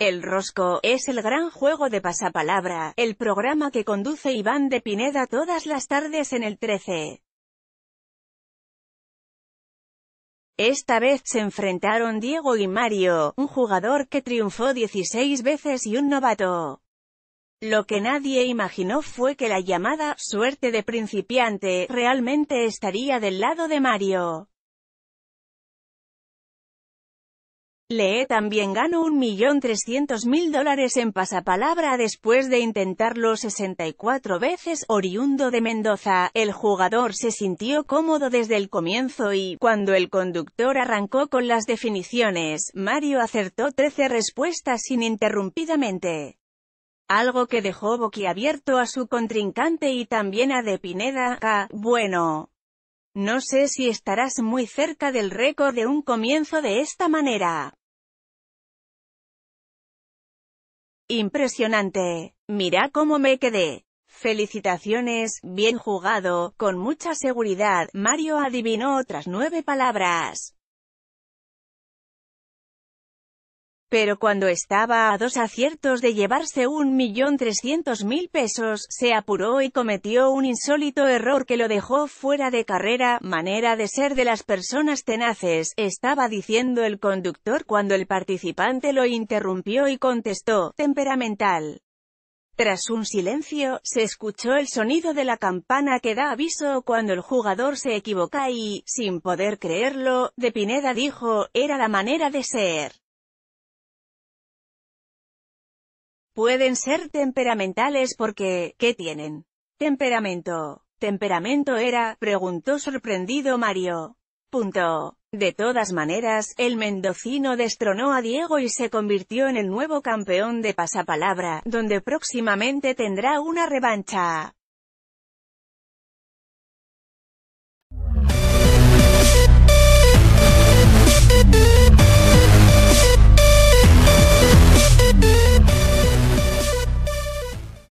El Rosco, es el gran juego de pasapalabra, el programa que conduce Iván de Pineda todas las tardes en el 13. Esta vez se enfrentaron Diego y Mario, un jugador que triunfó 16 veces y un novato. Lo que nadie imaginó fue que la llamada «suerte de principiante» realmente estaría del lado de Mario. Leé también ganó 1.300.000 dólares en pasapalabra después de intentarlo 64 veces. Oriundo de Mendoza, el jugador se sintió cómodo desde el comienzo y, cuando el conductor arrancó con las definiciones, Mario acertó 13 respuestas ininterrumpidamente. Algo que dejó boquiabierto a su contrincante y también a De Pineda, bueno. No sé si estarás muy cerca del récord de un comienzo de esta manera. Impresionante. Mira cómo me quedé. Felicitaciones, bien jugado, con mucha seguridad, Mario adivinó otras nueve palabras. Pero cuando estaba a dos aciertos de llevarse un millón trescientos mil pesos, se apuró y cometió un insólito error que lo dejó fuera de carrera, manera de ser de las personas tenaces, estaba diciendo el conductor cuando el participante lo interrumpió y contestó, temperamental. Tras un silencio, se escuchó el sonido de la campana que da aviso cuando el jugador se equivoca y, sin poder creerlo, de Pineda dijo, era la manera de ser. Pueden ser temperamentales porque, ¿qué tienen? Temperamento. ¿Temperamento era? preguntó sorprendido Mario. Punto. De todas maneras, el mendocino destronó a Diego y se convirtió en el nuevo campeón de pasapalabra, donde próximamente tendrá una revancha.